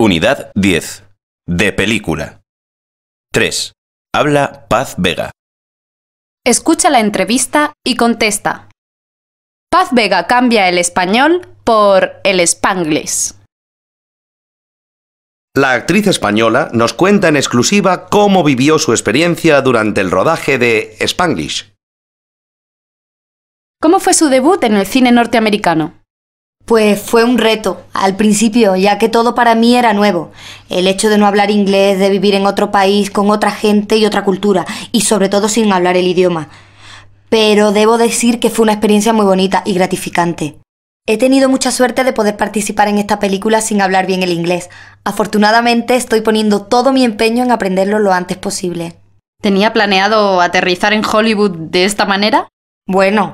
Unidad 10. De película. 3. Habla Paz Vega. Escucha la entrevista y contesta. Paz Vega cambia el español por el spanglish. La actriz española nos cuenta en exclusiva cómo vivió su experiencia durante el rodaje de Spanglish. ¿Cómo fue su debut en el cine norteamericano? Pues fue un reto al principio, ya que todo para mí era nuevo. El hecho de no hablar inglés, de vivir en otro país, con otra gente y otra cultura, y sobre todo sin hablar el idioma. Pero debo decir que fue una experiencia muy bonita y gratificante. He tenido mucha suerte de poder participar en esta película sin hablar bien el inglés. Afortunadamente estoy poniendo todo mi empeño en aprenderlo lo antes posible. ¿Tenía planeado aterrizar en Hollywood de esta manera? Bueno,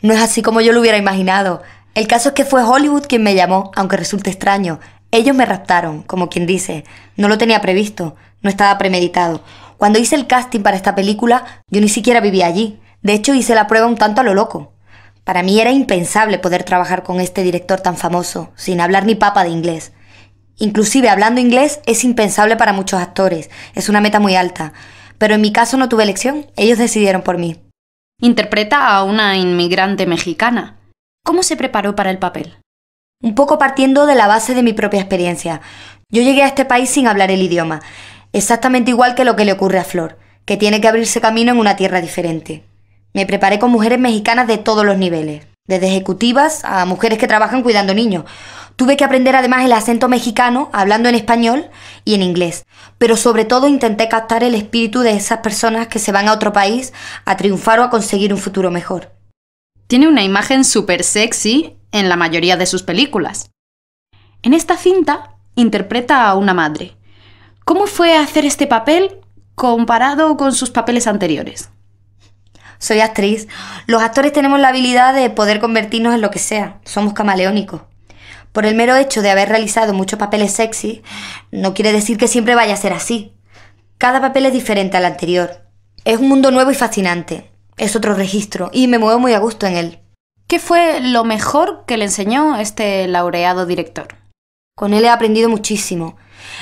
no es así como yo lo hubiera imaginado. El caso es que fue Hollywood quien me llamó, aunque resulte extraño. Ellos me raptaron, como quien dice. No lo tenía previsto, no estaba premeditado. Cuando hice el casting para esta película, yo ni siquiera vivía allí. De hecho, hice la prueba un tanto a lo loco. Para mí era impensable poder trabajar con este director tan famoso, sin hablar ni papa de inglés. Inclusive hablando inglés es impensable para muchos actores, es una meta muy alta. Pero en mi caso no tuve elección, ellos decidieron por mí. Interpreta a una inmigrante mexicana. ¿Cómo se preparó para el papel? Un poco partiendo de la base de mi propia experiencia. Yo llegué a este país sin hablar el idioma, exactamente igual que lo que le ocurre a Flor, que tiene que abrirse camino en una tierra diferente. Me preparé con mujeres mexicanas de todos los niveles, desde ejecutivas a mujeres que trabajan cuidando niños. Tuve que aprender además el acento mexicano, hablando en español y en inglés, pero sobre todo intenté captar el espíritu de esas personas que se van a otro país a triunfar o a conseguir un futuro mejor tiene una imagen súper sexy en la mayoría de sus películas. En esta cinta interpreta a una madre. ¿Cómo fue hacer este papel comparado con sus papeles anteriores? Soy actriz. Los actores tenemos la habilidad de poder convertirnos en lo que sea. Somos camaleónicos. Por el mero hecho de haber realizado muchos papeles sexy, no quiere decir que siempre vaya a ser así. Cada papel es diferente al anterior. Es un mundo nuevo y fascinante es otro registro y me muevo muy a gusto en él. ¿Qué fue lo mejor que le enseñó este laureado director? Con él he aprendido muchísimo.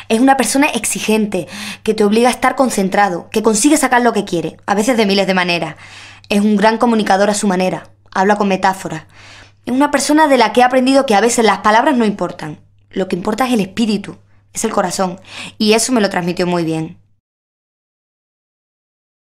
Es una persona exigente, que te obliga a estar concentrado, que consigue sacar lo que quiere, a veces de miles de maneras. Es un gran comunicador a su manera, habla con metáforas. Es una persona de la que he aprendido que a veces las palabras no importan. Lo que importa es el espíritu, es el corazón. Y eso me lo transmitió muy bien.